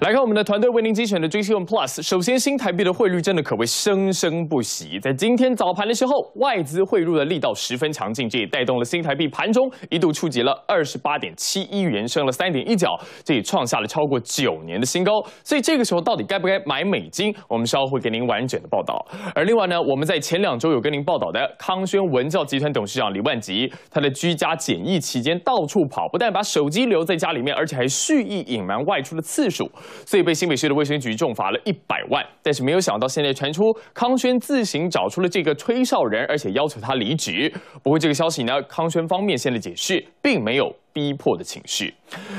来看我们的团队为您精选的追新 One Plus。首先，新台币的汇率真的可谓生生不息。在今天早盘的时候，外资汇入的力道十分强劲，这也带动了新台币盘中一度触及了二十八点七一元，升了三点一角，这也创下了超过九年的新高。所以这个时候到底该不该买美金，我们稍后会给您完整的报道。而另外呢，我们在前两周有跟您报道的康宣文教集团董事长李万吉，他的居家检疫期间到处跑，不但把手机留在家里面，而且还蓄意隐瞒外出的次数。所以被新北市的卫生局重罚了一百万，但是没有想到现在传出康轩自行找出了这个吹哨人，而且要求他离职。不过这个消息呢，康轩方面现在解释并没有。逼迫的情绪。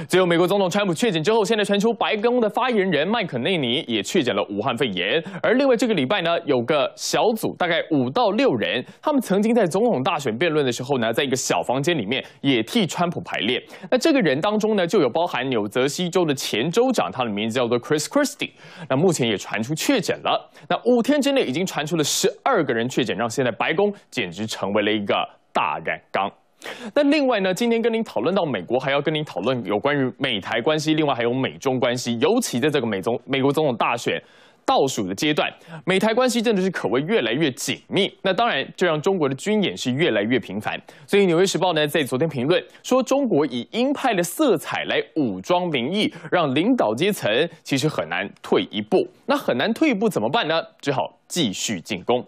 最后，美国总统川普确诊之后，现在全球白宫的发言人麦肯内尼也确诊了武汉肺炎。而另外这个礼拜呢，有个小组大概五到六人，他们曾经在总统大选辩论的时候呢，在一个小房间里面也替川普排练。那这个人当中呢，就有包含纽泽西州的前州长，他的名字叫做 Chris Christie。那目前也传出确诊了。那五天之内已经传出了十二个人确诊，让现在白宫简直成为了一个大染缸。那另外呢，今天跟您讨论到美国，还要跟您讨论有关于美台关系，另外还有美中关系，尤其在这个美中美国总统大选倒数的阶段，美台关系真的是可谓越来越紧密。那当然，这让中国的军演是越来越频繁。所以《纽约时报》呢在昨天评论说，中国以鹰派的色彩来武装民意，让领导阶层其实很难退一步。那很难退一步怎么办呢？只好。继续进攻。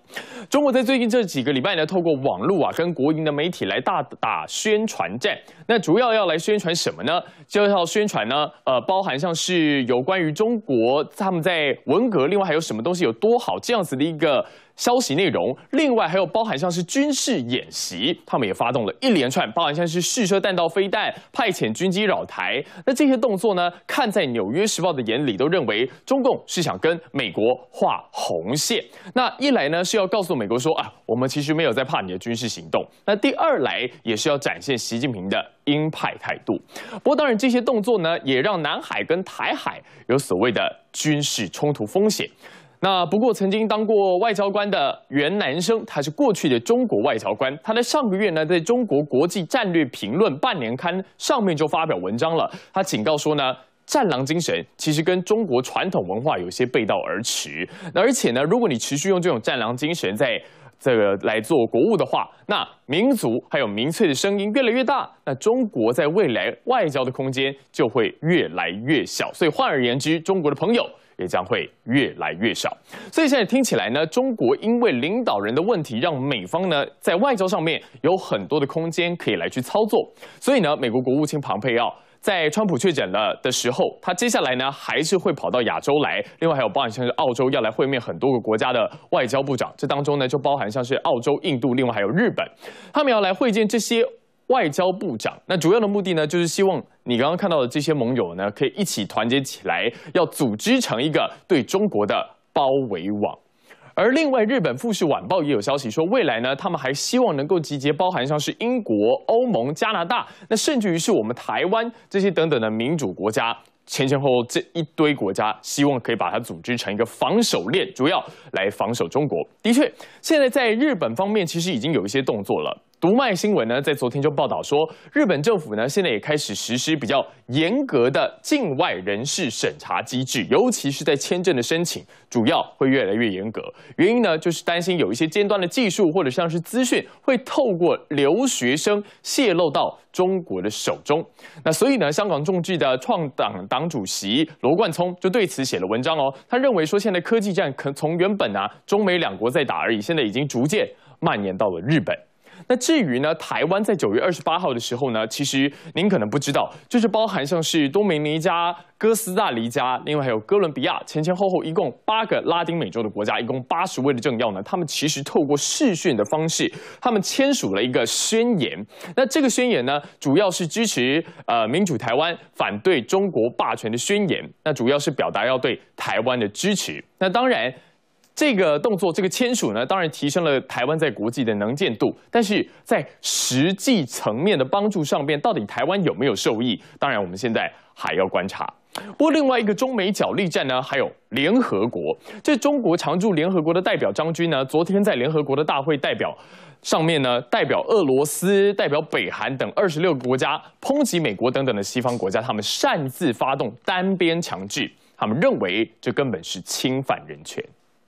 中国在最近这几个礼拜呢，透过网络啊，跟国营的媒体来大打宣传战。那主要要来宣传什么呢？就要宣传呢，呃，包含像是有关于中国他们在文革，另外还有什么东西有多好这样子的一个。消息内容，另外还有包含像是军事演习，他们也发动了一连串包含像是试射弹道飞弹、派遣军机扰台。那这些动作呢，看在《纽约时报》的眼里，都认为中共是想跟美国画红线。那一来呢，是要告诉美国说啊，我们其实没有在怕你的军事行动。那第二来也是要展现习近平的鹰派态度。不过当然，这些动作呢，也让南海跟台海有所谓的军事冲突风险。那不过曾经当过外交官的袁南生，他是过去的中国外交官。他在上个月呢，在《中国国际战略评论》半年刊上面就发表文章了。他警告说呢，战狼精神其实跟中国传统文化有些背道而驰。那而且呢，如果你持续用这种战狼精神在。这个来做国务的话，那民族还有民粹的声音越来越大，那中国在未来外交的空间就会越来越小。所以换而言之，中国的朋友也将会越来越少。所以现在听起来呢，中国因为领导人的问题，让美方呢在外交上面有很多的空间可以来去操作。所以呢，美国国务卿庞佩奥。在川普确诊了的时候，他接下来呢还是会跑到亚洲来。另外还有包含像是澳洲要来会面很多个国家的外交部长，这当中呢就包含像是澳洲、印度，另外还有日本，他们要来会见这些外交部长。那主要的目的呢，就是希望你刚刚看到的这些盟友呢，可以一起团结起来，要组织成一个对中国的包围网。而另外，日本《富士晚报》也有消息说，未来呢，他们还希望能够集结，包含像是英国、欧盟、加拿大，那甚至于是我们台湾这些等等的民主国家，前前后后这一堆国家，希望可以把它组织成一个防守链，主要来防守中国。的确，现在在日本方面，其实已经有一些动作了。读卖新闻呢，在昨天就报道说，日本政府呢，现在也开始实施比较严格的境外人士审查机制，尤其是在签证的申请，主要会越来越严格。原因呢，就是担心有一些尖端的技术或者像是资讯，会透过留学生泄露到中国的手中。那所以呢，香港众志的创党党主席罗冠聪就对此写了文章哦。他认为说，现在科技战可从原本啊中美两国在打而已，现在已经逐渐蔓延到了日本。那至于呢，台湾在九月二十八号的时候呢，其实您可能不知道，就是包含像是多米尼加、哥斯达黎加，另外还有哥伦比亚，前前后后一共八个拉丁美洲的国家，一共八十位的政要呢，他们其实透过视讯的方式，他们签署了一个宣言。那这个宣言呢，主要是支持呃民主台湾、反对中国霸权的宣言。那主要是表达要对台湾的支持。那当然。这个动作，这个签署呢，当然提升了台湾在国际的能见度，但是在实际层面的帮助上面，到底台湾有没有受益？当然，我们现在还要观察。不过，另外一个中美角力战呢，还有联合国。这中国常驻联合国的代表张军呢，昨天在联合国的大会代表上面呢，代表俄罗斯、代表北韩等二十六个国家，抨击美国等等的西方国家，他们擅自发动单边强制，他们认为这根本是侵犯人权。